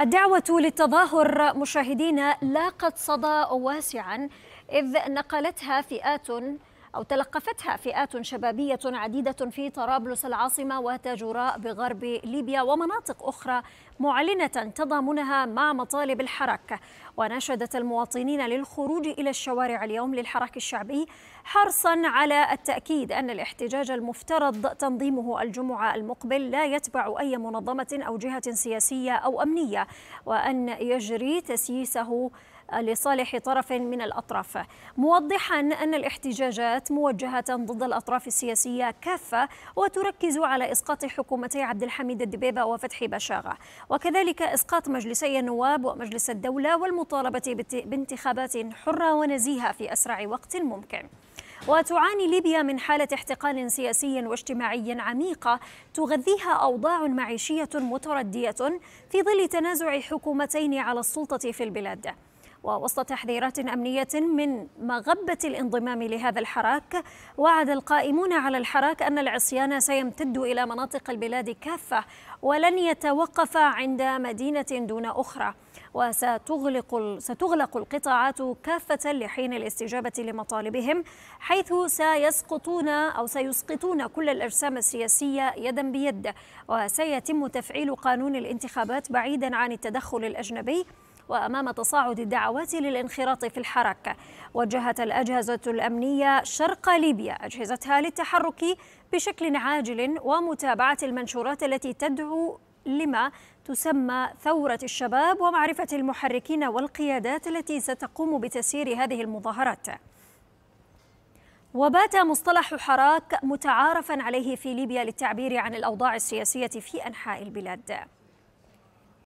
الدعوة للتظاهر مشاهدينا لاقت صدى واسعا إذ نقلتها فئات أو تلقفتها فئات شبابية عديدة في طرابلس العاصمة وتاجوراء بغرب ليبيا ومناطق أخرى معلنة تضامنها مع مطالب الحراك وناشدت المواطنين للخروج إلى الشوارع اليوم للحراك الشعبي حرصا على التأكيد أن الاحتجاج المفترض تنظيمه الجمعة المقبل لا يتبع أي منظمة أو جهة سياسية أو أمنية وأن يجري تسييسه لصالح طرف من الأطراف موضحا أن الاحتجاجات موجهة ضد الأطراف السياسية كافة وتركز على إسقاط حكومتي عبد الحميد الدبيبة وفتحي بشاغة وكذلك إسقاط مجلسي النواب ومجلس الدولة والمطالبة بانتخابات حرة ونزيهة في أسرع وقت ممكن وتعاني ليبيا من حالة احتقان سياسي واجتماعي عميقة تغذيها أوضاع معيشية متردية في ظل تنازع حكومتين على السلطة في البلاد ووسط تحذيرات أمنية من مغبة الانضمام لهذا الحراك وعد القائمون على الحراك أن العصيان سيمتد إلى مناطق البلاد كافة ولن يتوقف عند مدينة دون أخرى وستغلق ستغلق القطاعات كافة لحين الاستجابة لمطالبهم حيث سيسقطون أو سيسقطون كل الأجسام السياسية يدا بيد وسيتم تفعيل قانون الانتخابات بعيدا عن التدخل الأجنبي وأمام تصاعد الدعوات للانخراط في الحركة وجهت الأجهزة الأمنية شرق ليبيا أجهزتها للتحرك بشكل عاجل ومتابعة المنشورات التي تدعو لما تسمى ثورة الشباب ومعرفة المحركين والقيادات التي ستقوم بتسيير هذه المظاهرات وبات مصطلح حراك متعارفا عليه في ليبيا للتعبير عن الأوضاع السياسية في أنحاء البلاد